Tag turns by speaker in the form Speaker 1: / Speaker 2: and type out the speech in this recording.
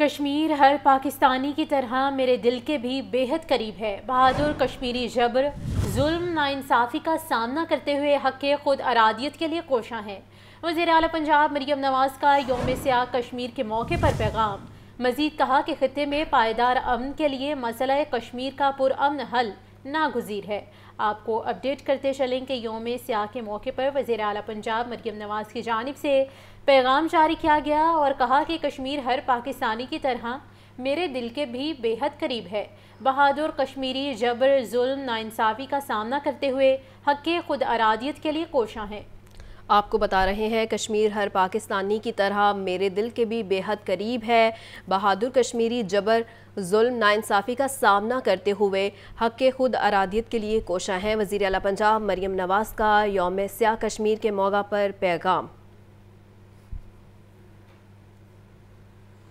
Speaker 1: कश्मीर हर पाकिस्तानी की तरह मेरे दिल के भी बेहद करीब है बहादुर कश्मीरी जबर जुल्म नाइंसाफी का सामना करते हुए हक खुद अरादियत के लिए कोशा हैं वजीर अल पंजाब मरीम नवाज़ का योम सयाह कश्मीर के मौके पर पैगाम मजीद कहा कि खत्े में पायदार अमन के लिए मसला कश्मीर का पुरान हल नागजीर है आपको अपडेट करते चलें कि योम सयाह के मौके पर वज़र अली पंजाब मरियम नवाज़ की जानब से पैगाम जारी किया गया और कहा कि कश्मीर हर पाकिस्तानी की तरह मेरे दिल के भी बेहद करीब है बहादुर कश्मीरी जबर जुल्म नासाफ़ी का सामना करते हुए हक़ खुद अरादियत के लिए कोशा हैं
Speaker 2: आपको बता रहे हैं कश्मीर हर पाकिस्तानी की तरह मेरे दिल के भी बेहद करीब है बहादुर कश्मीरी जबर जुल्म नाानसाफ़ी का सामना करते हुए हक के खुद अरादियत के लिए कोशा हैं वज़ी अला पंजाब मरियम नवाज़ का योम स्या कश्मीर के मौका पर पैगाम